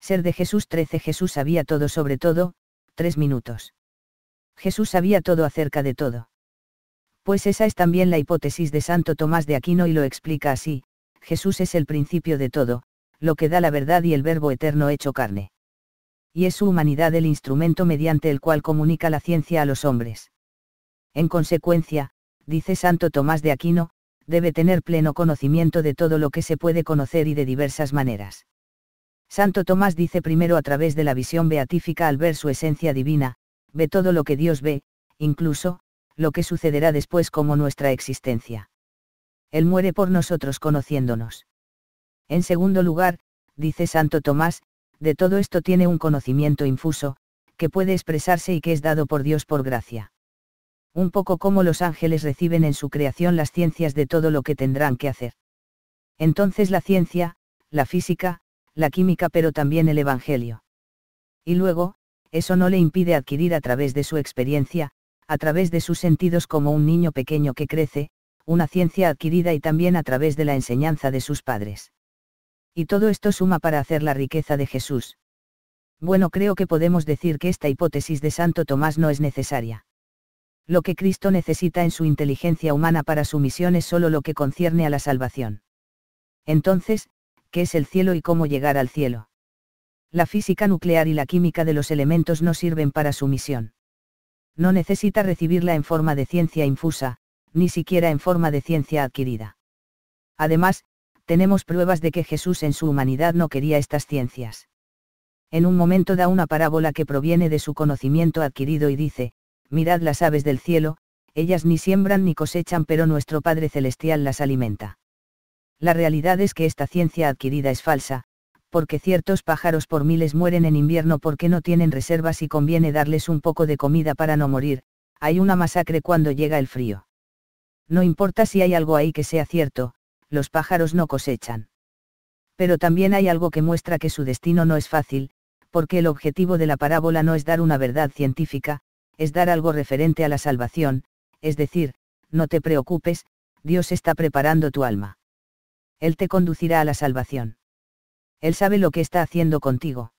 Ser de Jesús 13 Jesús sabía todo sobre todo, tres minutos. Jesús sabía todo acerca de todo. Pues esa es también la hipótesis de Santo Tomás de Aquino y lo explica así, Jesús es el principio de todo, lo que da la verdad y el verbo eterno hecho carne. Y es su humanidad el instrumento mediante el cual comunica la ciencia a los hombres. En consecuencia, dice Santo Tomás de Aquino, debe tener pleno conocimiento de todo lo que se puede conocer y de diversas maneras. Santo Tomás dice primero a través de la visión beatífica al ver su esencia divina, ve todo lo que Dios ve, incluso, lo que sucederá después como nuestra existencia. Él muere por nosotros conociéndonos. En segundo lugar, dice Santo Tomás, de todo esto tiene un conocimiento infuso, que puede expresarse y que es dado por Dios por gracia. Un poco como los ángeles reciben en su creación las ciencias de todo lo que tendrán que hacer. Entonces la ciencia, la física, la química pero también el Evangelio. Y luego, eso no le impide adquirir a través de su experiencia, a través de sus sentidos como un niño pequeño que crece, una ciencia adquirida y también a través de la enseñanza de sus padres. Y todo esto suma para hacer la riqueza de Jesús. Bueno, creo que podemos decir que esta hipótesis de Santo Tomás no es necesaria. Lo que Cristo necesita en su inteligencia humana para su misión es solo lo que concierne a la salvación. Entonces, qué es el cielo y cómo llegar al cielo. La física nuclear y la química de los elementos no sirven para su misión. No necesita recibirla en forma de ciencia infusa, ni siquiera en forma de ciencia adquirida. Además, tenemos pruebas de que Jesús en su humanidad no quería estas ciencias. En un momento da una parábola que proviene de su conocimiento adquirido y dice, Mirad las aves del cielo, ellas ni siembran ni cosechan, pero nuestro Padre Celestial las alimenta. La realidad es que esta ciencia adquirida es falsa, porque ciertos pájaros por miles mueren en invierno porque no tienen reservas y conviene darles un poco de comida para no morir, hay una masacre cuando llega el frío. No importa si hay algo ahí que sea cierto, los pájaros no cosechan. Pero también hay algo que muestra que su destino no es fácil, porque el objetivo de la parábola no es dar una verdad científica, es dar algo referente a la salvación, es decir, no te preocupes, Dios está preparando tu alma. Él te conducirá a la salvación. Él sabe lo que está haciendo contigo.